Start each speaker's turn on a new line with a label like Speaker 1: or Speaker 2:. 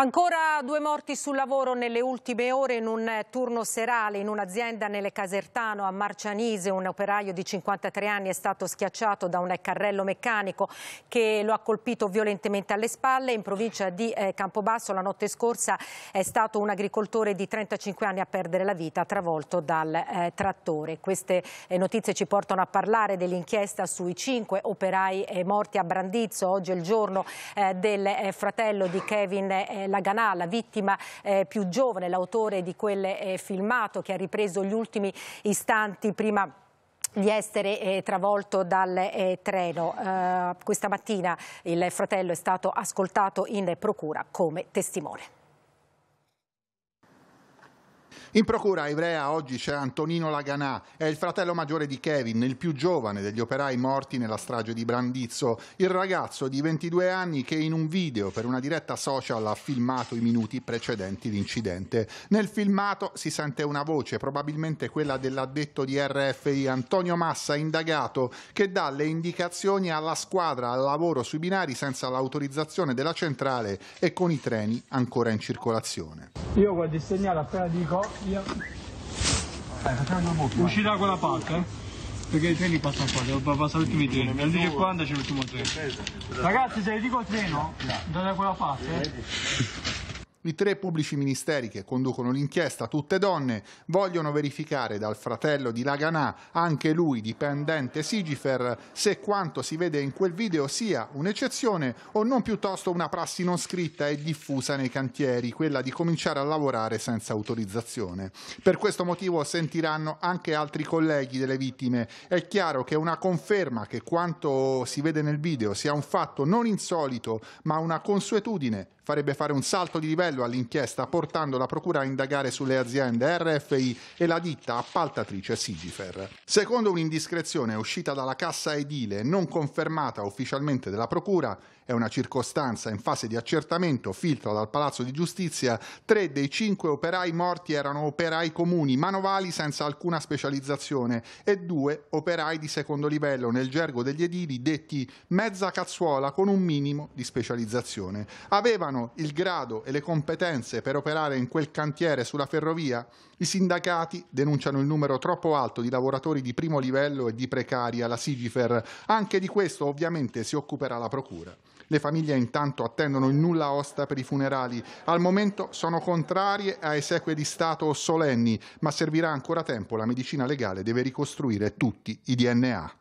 Speaker 1: Ancora due morti sul lavoro nelle ultime ore in un turno serale in un'azienda nelle Casertano a Marcianise. Un operaio di 53 anni è stato schiacciato da un carrello meccanico che lo ha colpito violentemente alle spalle. In provincia di eh, Campobasso la notte scorsa è stato un agricoltore di 35 anni a perdere la vita travolto dal eh, trattore. Queste eh, notizie ci portano a parlare dell'inchiesta sui cinque operai morti a Brandizzo. Oggi è il giorno del fratello di Kevin la Ganà, la vittima eh, più giovane, l'autore di quel eh, filmato che ha ripreso gli ultimi istanti prima di essere eh, travolto dal eh, treno. Eh, questa mattina il fratello è stato ascoltato in procura come testimone.
Speaker 2: In procura Ivrea oggi c'è Antonino Laganà, è il fratello maggiore di Kevin, il più giovane degli operai morti nella strage di Brandizzo, il ragazzo di 22 anni che in un video per una diretta social ha filmato i minuti precedenti l'incidente. Nel filmato si sente una voce, probabilmente quella dell'addetto di RFI Antonio Massa, indagato, che dà le indicazioni alla squadra al lavoro sui binari senza l'autorizzazione della centrale e con i treni ancora in circolazione. Io guardo il segnale appena dico io. Eh, Uscirà quella parte, eh? Perché i treni passano qua, devo passare gli ultimi treni. Alle 10.40 c'è l'ultimo treno. Ragazzi se vi dico il treno, andate da quella parte. Eh? I tre pubblici ministeri che conducono l'inchiesta, tutte donne, vogliono verificare dal fratello di Laganà, anche lui dipendente Sigifer, se quanto si vede in quel video sia un'eccezione o non piuttosto una prassi non scritta e diffusa nei cantieri, quella di cominciare a lavorare senza autorizzazione. Per questo motivo sentiranno anche altri colleghi delle vittime. È chiaro che una conferma che quanto si vede nel video sia un fatto non insolito, ma una consuetudine farebbe fare un salto di livello all'inchiesta portando la procura a indagare sulle aziende RFI e la ditta appaltatrice Sigifer. Secondo un'indiscrezione uscita dalla cassa edile non confermata ufficialmente della procura, è una circostanza in fase di accertamento filtra dal Palazzo di Giustizia, tre dei cinque operai morti erano operai comuni, manovali senza alcuna specializzazione e due operai di secondo livello, nel gergo degli edili detti mezza cazzuola con un minimo di specializzazione. Avevano hanno il grado e le competenze per operare in quel cantiere sulla ferrovia, i sindacati denunciano il numero troppo alto di lavoratori di primo livello e di precari alla Sigifer. Anche di questo ovviamente si occuperà la Procura. Le famiglie intanto attendono il nulla osta per i funerali. Al momento sono contrarie a esequie di Stato o solenni, ma servirà ancora tempo. La medicina legale deve ricostruire tutti i DNA.